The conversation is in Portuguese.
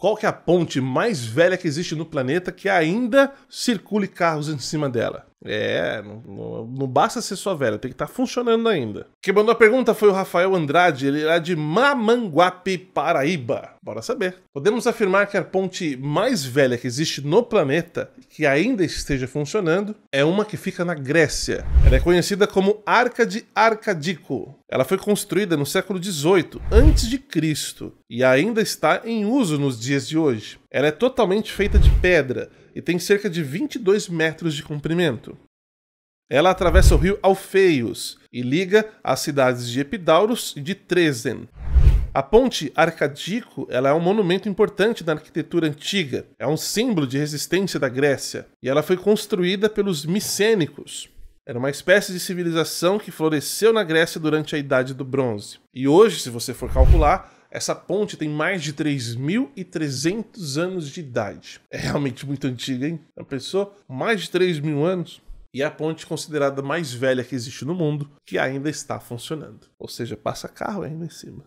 qual que é a ponte mais velha que existe no planeta que ainda circule carros em cima dela? É, não, não, não, basta ser só velho, tem que estar tá funcionando ainda. Quem mandou a pergunta foi o Rafael Andrade, ele é de Mamanguape, Paraíba. Bora saber. Podemos afirmar que a ponte mais velha que existe no planeta, que ainda esteja funcionando, é uma que fica na Grécia. Ela é conhecida como Arca de Arcadico. Ela foi construída no século XVIII, antes de Cristo, e ainda está em uso nos dias de hoje. Ela é totalmente feita de pedra e tem cerca de 22 metros de comprimento. Ela atravessa o rio Alfeios e liga as cidades de Epidaurus e de Trezen. A ponte Arcadico ela é um monumento importante da arquitetura antiga, é um símbolo de resistência da Grécia, e ela foi construída pelos micênicos. Era uma espécie de civilização que floresceu na Grécia durante a Idade do Bronze. E hoje, se você for calcular, essa ponte tem mais de 3.300 anos de idade. É realmente muito antiga, hein? Uma pessoa, mais de 3.000 mil anos e é a ponte considerada mais velha que existe no mundo, que ainda está funcionando. Ou seja, passa carro ainda em cima.